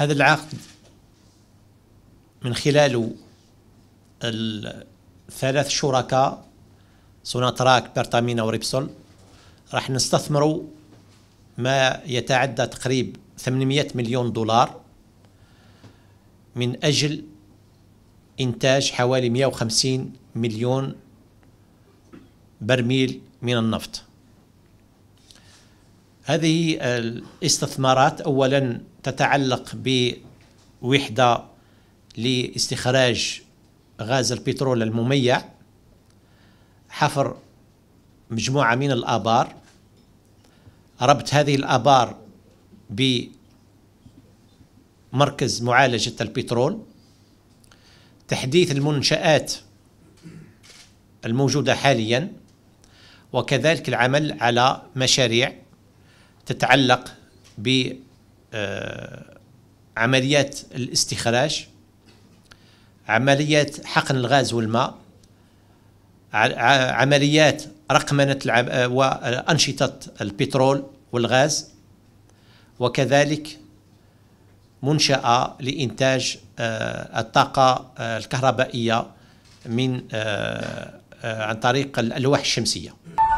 هذا العقد من خلاله الثلاث شركاء سوناتراك برتامينا وريبسول راح نستثمر ما يتعدى تقريب 800 مليون دولار من أجل إنتاج حوالي 150 مليون برميل من النفط هذه الاستثمارات اولا تتعلق بوحده لاستخراج غاز البترول المميع حفر مجموعه من الابار ربط هذه الابار بمركز معالجه البترول تحديث المنشات الموجوده حاليا وكذلك العمل على مشاريع تتعلق ب آه، عمليات الاستخراج عمليات حقن الغاز والماء عمليات رقمنة آه، وأنشطة البترول والغاز وكذلك منشأة لإنتاج آه، الطاقة الكهربائية من عن طريق الألواح الشمسية